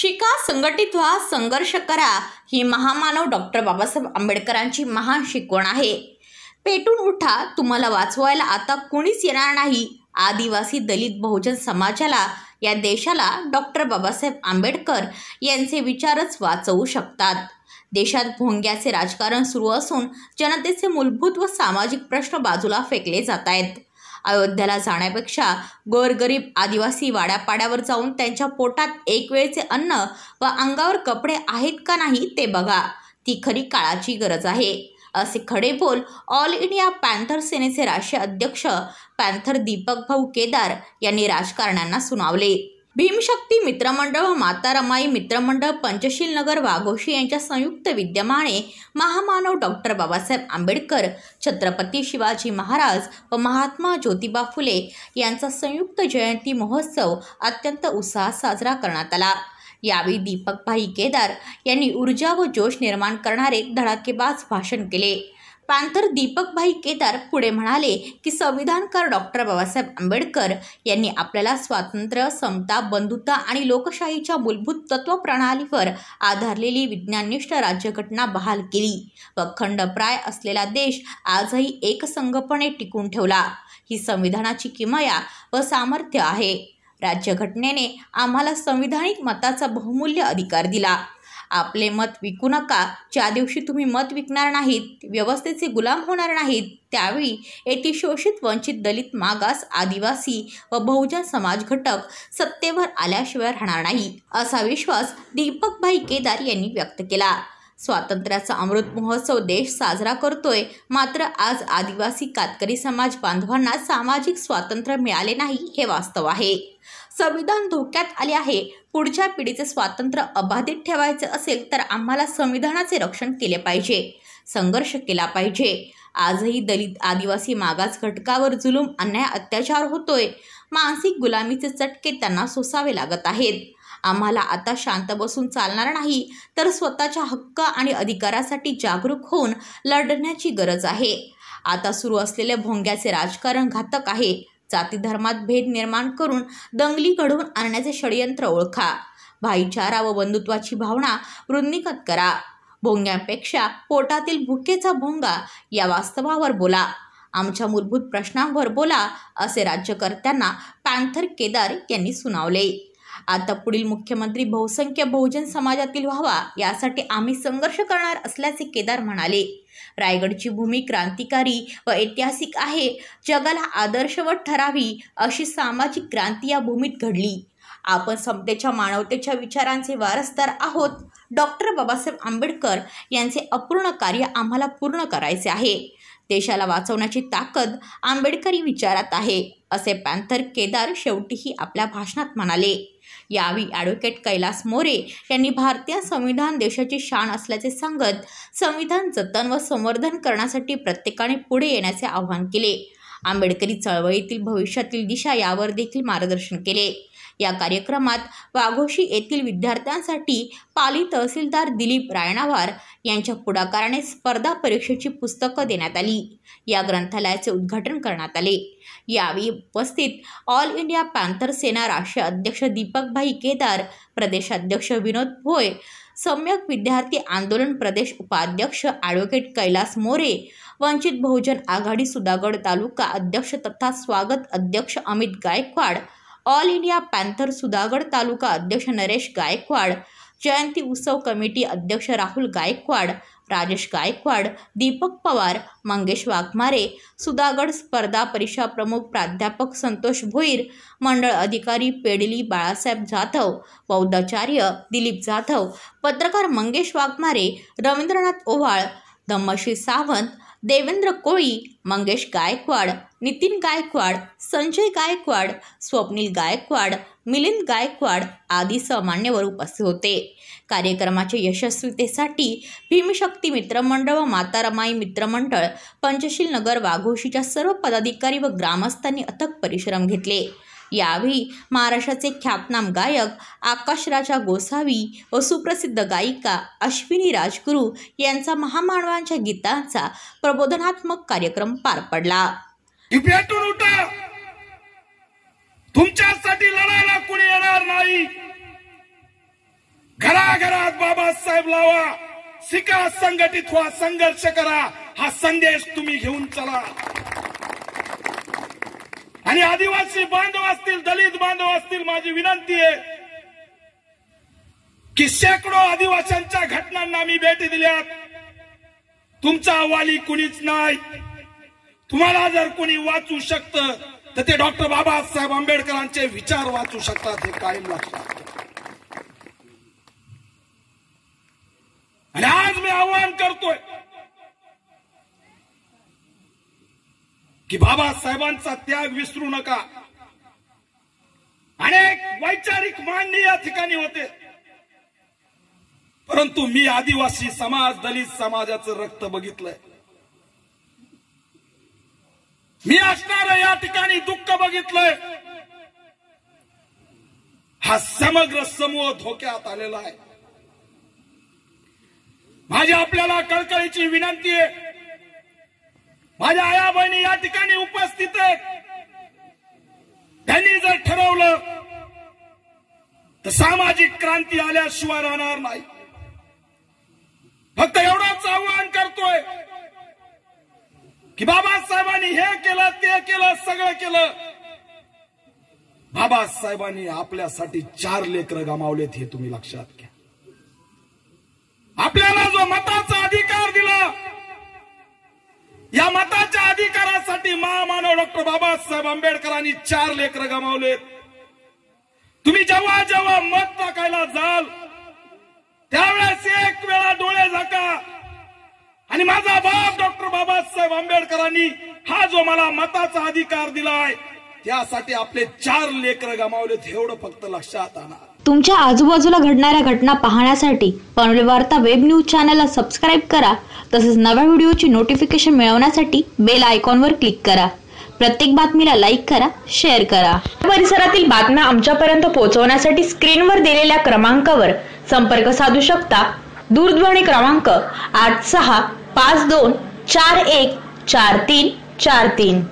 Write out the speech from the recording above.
शिका संघटित व्हा संघर्ष करा ही महामानव डॉक्टर बाबासाहेब आंबेडकरांची महान शिकवण आहे पेटून उठा तुम्हाला वाचवायला आता कुणीच येणार नाही आदिवासी दलित बहुजन समाजाला या देशाला डॉक्टर बाबासाहेब आंबेडकर यांचे विचारच वाचवू शकतात देशात भोंग्याचे राजकारण सुरू असून जनतेचे मूलभूत व सामाजिक प्रश्न बाजूला फेकले जात आहेत अयोध्याला जाण्यापेक्षा गोरगरीब आदिवासी वाड्यापाड्यावर जाऊन त्यांच्या पोटात एक वेळचे अन्न व अंगावर कपडे आहेत का नाही ते बघा ती खरी काळाची गरज आहे असे खडे बोल ऑल इंडिया पॅन्थर सेनेचे राष्ट्रीय अध्यक्ष पॅन्थर दीपक भाऊ केदार यांनी राजकारण्यांना सुनावले भीमशक्ती मित्रमंडळ व माता रमाई मित्रमंडळ पंचशील नगर वाघोशी यांच्या संयुक्त विद्यमाने महामानव डॉक्टर बाबासाहेब आंबेडकर छत्रपती शिवाजी महाराज व महात्मा ज्योतिबा फुले यांचा संयुक्त जयंती महोत्सव अत्यंत उत्साहात साजरा करण्यात आला यावेळी दीपकभाई केदार यांनी ऊर्जा व जोश निर्माण करणारे धडाकेबाज भाषण केले पांथर दीपकभाई केदार पुढे म्हणाले की संविधानकार डॉक्टर बाबासाहेब आंबेडकर यांनी आपल्याला स्वातंत्र्य समता बंधुता आणि लोकशाहीच्या मूलभूत तत्व प्रणालीवर आधारलेली विज्ञाननिष्ठ राज्यघटना बहाल केली व खंडप्राय असलेला देश आजही एकसंगपणे टिकून ठेवला ही संविधानाची किमया व सामर्थ्य आहे राज्यघटनेने आम्हाला संविधानिक मताचा बहुमूल्य अधिकार दिला आपले मत विकू नका ज्या दिवशी तुम्ही मत विकणार नाहीत व्यवस्थेचे गुलाम होणार नाहीत त्यावेळी येथे शोषित वंचित दलित मागास आदिवासी व बहुजन समाज घटक सत्तेवर आल्याशिवाय राहणार नाही असा विश्वास दीपकभाई केदार यांनी व्यक्त केला स्वातंत्र्याचा अमृत महोत्सव देश साजरा करतोय मात्र आज आदिवासी कातकरी समाज बांधवांना सामाजिक स्वातंत्र्य मिळाले नाही हे वास्तव आहे संविधान धोक्यात आले आहे पुढच्या पिढीचे स्वातंत्र्य अबाधित ठेवायचे असेल तर आम्हाला संविधानाचे रक्षण केले पाहिजे संघर्ष केला पाहिजे आजही दलित आदिवासी मागास घटकावर जुलूम अन्याय अत्याचार होतोय मानसिक गुलामीचे चटके त्यांना सोसावे लागत आहेत आम्हाला आता शांत बसून चालणार नाही तर स्वतःच्या हक्क आणि अधिकारासाठी जागरूक होऊन लढण्याची गरज आहे आता सुरू असलेले भोंग्याचे राजकारण घातक आहे जातीधर्मात धर्मात भेद निर्माण करून दंगली घडवून आणण्याचे षडयंत्र ओळखा भाईचारा व बंधुत्वाची भावना वृद्धिंगत करा भोंग्यांपेक्षा पोटातील भुकेचा भोंगा या वास्तवावर बोला आमच्या मूलभूत प्रश्नांवर बोला असे राज्यकर्त्यांना पॅन्थर केदार यांनी सुनावले आता पुढील मुख्यमंत्री बहुसंख्य बहुजन समाजातील व्हावा यासाठी आम्ही संघर्ष करणार असल्याचे केदार म्हणाले रायगडची भूमी क्रांतिकारी व ऐतिहासिक आहे जगाला आदर्शवत ठरावी अशी सामाजिक क्रांती या भूमीत घडली आपण समतेच्या मानवतेच्या विचारांचे वारसदार आहोत डॉक्टर बाबासाहेब आंबेडकर यांचे अपूर्ण कार्य आम्हाला पूर्ण करायचे आहे देशाला वाचवण्याची ताकद आंबेडकरी विचारात आहे असे पॅन्थर केदार शेवटीही आपल्या भाषणात म्हणाले यावेळी ॲडव्होकेट कैलास मोरे यांनी भारतीय संविधान देशाची शान असल्याचे सांगत संविधान जतन व संवर्धन करण्यासाठी प्रत्येकाने पुढे येण्याचे आवाहन केले आंबेडकरी चळवळीतील भविष्यातील दिशा यावर देखील मार्गदर्शन केले या कार्यक्रमात वाघोशी येथील विद्यार्थ्यांसाठी पाली तहसीलदार दिलीप रायणावार यांच्या पुढाकाराने स्पर्धा परीक्षेची पुस्तकं देण्यात आली या ग्रंथालयाचे उद्घाटन करण्यात आले यावेळी उपस्थित ऑल इंडिया पॅन्थर सेना राष्ट्रीय अध्यक्ष दीपकभाई केदार प्रदेशाध्यक्ष विनोद भोय सम्यक विद्यार्थी आंदोलन प्रदेश उपाध्यक्ष ॲडव्होकेट कैलास मोरे वंचित बहुजन आघाडी सुधागड तालुका अध्यक्ष तथा स्वागत अध्यक्ष Amit Gaikwad All India Panther Sudhagad taluka अध्यक्ष नरेश गायकवाड जयंती उत्सव कमिटी अध्यक्ष राहुल गायकवाड राजेश गायकवाड दीपक पवार मंगेश वाघमारे सुधागड स्पर्धा परीक्षा प्रमुख प्राध्यापक संतोष भोईर मंडळ अधिकारी पेडली बाळासाहेब जाधव बौद्धाचार्य दिलीप जाधव पत्रकार मंगेश वाघमारे रवींद्रनाथ ओव्हाळ धम्मशी सावंत देवेंद्र कोळी मंगेश गायकवाड नितीन गायकवाड संजय गायकवाड स्वप्नील गायकवाड मिलिंद गायकवाड आदी सामान्यवर उपस्थित होते कार्यक्रमाच्या यशस्वीतेसाठी भीमशक्ती मित्रमंडळ व माता रमाई मित्रमंडळ पंचशील नगर वाघोशीच्या सर्व पदाधिकारी व ग्रामस्थांनी अथक परिश्रम घेतले यावेळी महाराष्ट्राचे ख्यातनाम गायक आकाशराजा गोसावी व सुप्रसिद्ध गायिका अश्विनी राजगुरू यांचा महामानवांच्या गीतांचा प्रबोधनात्मक कार्यक्रम पार पडला तुमच्यासाठी लढायला कुणी येणार नाही घराघरात बाबासाहेब लावा शिका संघटित व्हा संघर्ष करा हा संदेश तुम्ही घेऊन चला आणि आदिवासी बांधव असतील दलित बांधव असतील माझी विनंती आहे की शेकडो आदिवासींच्या घटनांना मी भेटी दिल्यात तुमचा वाली कुणीच नाही तुम्हाला जर कोणी वाचू शकतं तर ते डॉक्टर बाबासाहेब आंबेडकरांचे विचार वाचू शकतात हे कायम लक्षात की बाबासाहेबांचा त्याग विसरू नका अनेक वैचारिक मांडणी या ठिकाणी होते परंतु मी आदिवासी समाज दलित समाजाचं रक्त बघितलंय मी असणार या ठिकाणी दुःख बघितलंय हा समग्र समूह धोक्यात आलेला आहे माझी आपल्याला कळकळीची विनंती आहे माझ्या आया बहिणी या ठिकाणी उपस्थित आहेत त्यांनी जर ठरवलं तर सामाजिक क्रांती आल्याशिवाय राहणार नाही फक्त एवढंच आव्हान करतोय की बाबासाहेबांनी हे केलं ते केलं सगळं केलं बाबासाहेबांनी आपल्यासाठी चार लेकर गमावलेत हे तुम्ही लक्षात घ्या आपल्याला जो मताचा अधिकार दिला या मताच्या अधिकारासाठी महामानव डॉक्टर बाबासाहेब आंबेडकरांनी चार लेकर गमावलेत तुम्ही जेव्हा जेव्हा मत टाकायला जाल त्यावेळेस एक वेळा डोळे झाका आणि माझा बाप डॉक्टर बाबासाहेब आंबेडकरांनी हा जो मला मताचा अधिकार दिलाय त्यासाठी आपले चार लेकर गमावलेत एवढं फक्त लक्षात आणा तुमच्या आजूबाजूला घडणाऱ्या घटना पाहण्यासाठी पनवेल वार्ता वेब न्यूज चॅनलला सबस्क्राईब करा तसेच नव्या व्हिडिओची नोटिफिकेशन मिळवण्यासाठी बेल आयकॉनवर क्लिक करा प्रत्येक बातमीला लाईक करा शेअर करा परिसरातील बातम्या आमच्यापर्यंत पोहोचवण्यासाठी स्क्रीनवर दिलेल्या क्रमांकावर संपर्क साधू शकता दूरध्वनी क्रमांक आठ सहा पाच दोन चार एक चार तीन चार तीन